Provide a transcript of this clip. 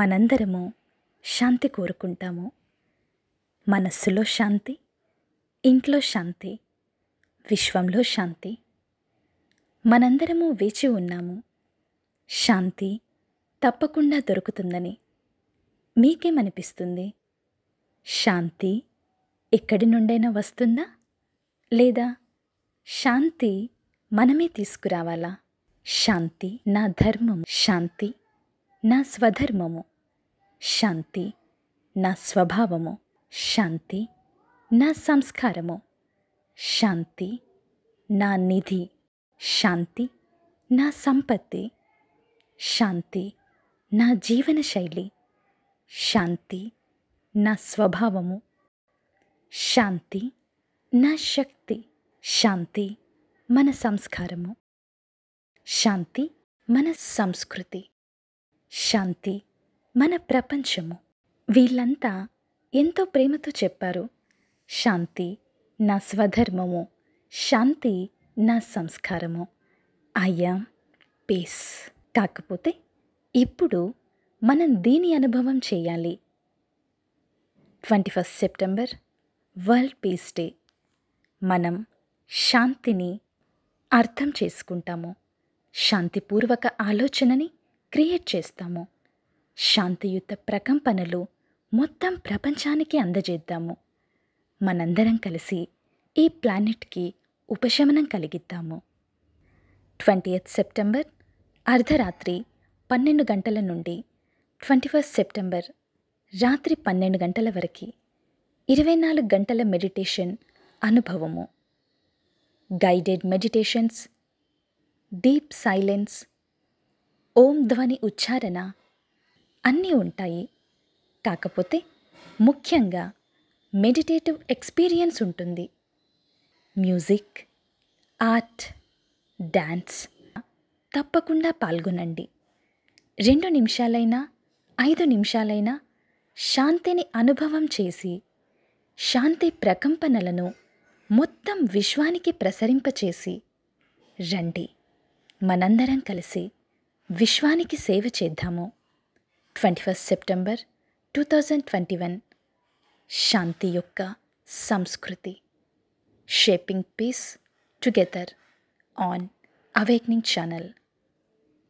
మనందరము శాంతి కోరుకుంటాము మనస్సులో శాంతి ఇంట్లో శాంతి విశ్వంలో శాంతి మనందరము వేచి ఉన్నాము శాంతి తప్పకుండా దొరుకుతుందని మీకేమనిపిస్తుంది శాంతి ఎక్కడి నుండైనా వస్తుందా లేదా శాంతి మనమే తీసుకురావాలా శాంతి నా ధర్మం శాంతి నా స్వధర్మము శాంతి నా స్వభావము శాంతి నా సంస్కారము శాంతి నా నిధి శాంతి నా సంపత్తి శాంతి నా జీవన శైలి శాంతి నా స్వభావము శాంతి నా శక్తి శాంతి మన సంస్కారము శాంతి మన సంస్కృతి శాంతి మన ప్రపంచము వీళ్ళంతా ఎంతో ప్రేమతో చెప్పారు శాంతి నా స్వధర్మము శాంతి నా సంస్కారము అయ్యా పేస్ కాకపోతే ఇప్పుడు మనం దీని అనుభవం చేయాలి twenty first September world peace day మనం శాంతిని అర్థం చేసుకుంటాము శాంతిపూర్వక ఆలోచనని క్రియేట్ చేస్తాము శాంతియుత ప్రకంపనలు మొత్తం ప్రపంచానికి అందజేద్దాము మనందరం కలిసి ఈ ప్లానెట్కి ఉపశమనం కలిగిద్దాము ట్వంటీ ఎయిత్ సెప్టెంబర్ అర్ధరాత్రి పన్నెండు గంటల నుండి ట్వంటీ ఫస్ట్ సెప్టెంబర్ రాత్రి పన్నెండు గంటల వరకు ఇరవై నాలుగు గంటల మెడిటేషన్ అనుభవము guided meditations deep silence Om ధ్వని ఉచ్చారణ అన్నీ ఉంటాయి కాకపోతే ముఖ్యంగా మెడిటేటివ్ ఎక్స్పీరియన్స్ ఉంటుంది మ్యూజిక్ ఆర్ట్ డ్యాన్స్ తప్పకుండా పాల్గొనండి రెండు నిమిషాలైనా ఐదు నిమిషాలైనా శాంతిని అనుభవం చేసి శాంతి ప్రకంపనలను మొత్తం విశ్వానికి ప్రసరింపచేసి రండి మనందరం కలిసి విశ్వానికి సేవ చేద్దాము twenty first September two thousand twenty one శాంతి యొక్క సంస్కృతి shaping peace together on awakening channel